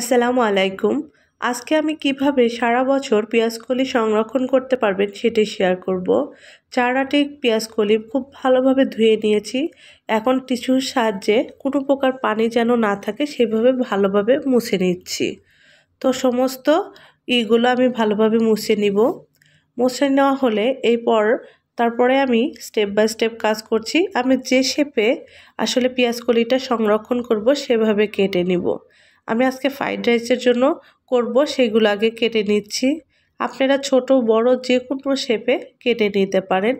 আসসালামু আলাইকুম আজকে আমি কিভাবে সারা বছর পেঁয়াজকলি সংরক্ষণ করতে পারবেন সেটাই শেয়ার করব চারাটি পেঁয়াজকলি খুব ভালোভাবে ধুয়ে নিয়েছি এখন টিস্যুর সাহায্যে কোনো প্রকার পানি যেন না থাকে সেভাবে ভালোভাবে মুছে নিচ্ছি তো সমস্ত ইগুলো আমি ভালোভাবে মুছে নিব মুছে নেওয়া হলে এরপর তারপরে আমি স্টেপ বাই স্টেপ কাজ করছি আমি যে শেপে আসলে পেঁয়াজকলিটা সংরক্ষণ করব সেভাবে কেটে নিব আমি আজকে ফ্রাইড রাইসের জন্য করব সেগুলো আগে কেটে নিচ্ছি আপনারা ছোট বড় যে কোনো শেপে কেটে নিতে পারেন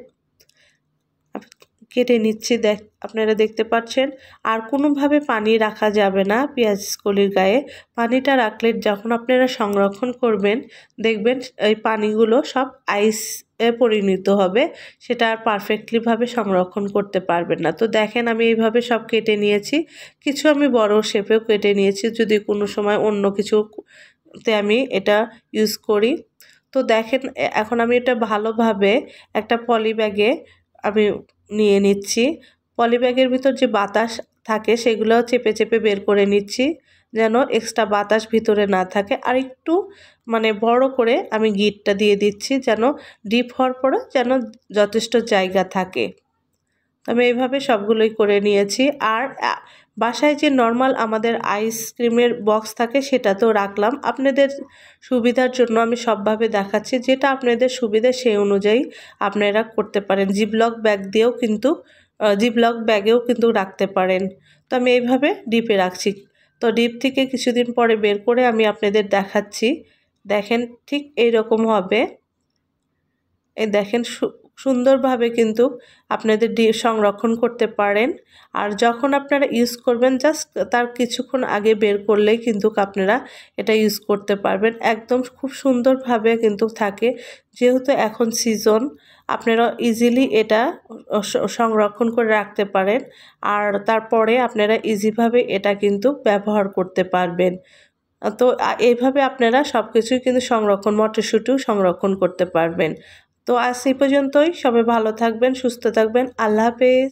কেটে নিচ্ছি দেখ আপনারা দেখতে পাচ্ছেন আর কোনোভাবে পানি রাখা যাবে না পেঁয়াজ কলির গায়ে পানিটা রাখলে যখন আপনারা সংরক্ষণ করবেন দেখবেন এই পানিগুলো সব আইস পরিণত হবে সেটা আর পারফেক্টলিভাবে সংরক্ষণ করতে পারবেন না তো দেখেন আমি এইভাবে সব কেটে নিয়েছি কিছু আমি বড় শেপেও কেটে নিয়েছি যদি কোনো সময় অন্য কিছুতে আমি এটা ইউজ করি তো দেখেন এখন আমি এটা ভালোভাবে একটা পলি ব্যাগে আমি নিয়ে নিচ্ছি পলিব্যাগের ভিতর যে বাতাস থাকে সেগুলো চেপে চেপে বের করে নিচ্ছি যেন এক্সট্রা বাতাস ভিতরে না থাকে আর একটু মানে বড় করে আমি গিটটা দিয়ে দিচ্ছি যেন ডিপ হওয়ার পরে যেন যথেষ্ট জায়গা থাকে আমি এইভাবে সবগুলোই করে নিয়েছি আর বাসায় যে নর্মাল আমাদের আইসক্রিমের বক্স থাকে সেটা তো রাখলাম আপনাদের সুবিধার জন্য আমি সবভাবে দেখাচ্ছি যেটা আপনাদের সুবিধা সেই অনুযায়ী আপনারা করতে পারেন জিবলক ব্যাগ দিয়েও কিন্তু জিবলক ব্যাগেও কিন্তু রাখতে পারেন তো আমি এইভাবে ডিপে রাখছি তো ডিপ থেকে কিছুদিন পরে বের করে আমি আপনাদের দেখাচ্ছি দেখেন ঠিক এই রকম হবে এই দেখেন সুন্দরভাবে কিন্তু আপনাদের ডি সংরক্ষণ করতে পারেন আর যখন আপনারা ইউজ করবেন জাস্ট তার কিছুক্ষণ আগে বের করলেই কিন্তু আপনারা এটা ইউজ করতে পারবেন একদম খুব সুন্দরভাবে কিন্তু থাকে যেহেতু এখন সিজন আপনারা ইজিলি এটা সংরক্ষণ করে রাখতে পারেন আর তারপরে আপনারা ইজিভাবে এটা কিন্তু ব্যবহার করতে পারবেন তো এইভাবে আপনারা সব কিছুই কিন্তু সংরক্ষণ মটরশুঁটিও সংরক্ষণ করতে পারবেন তো আজ এই পর্যন্তই সবাই ভালো থাকবেন সুস্থ থাকবেন আল্লাহ হাফেজ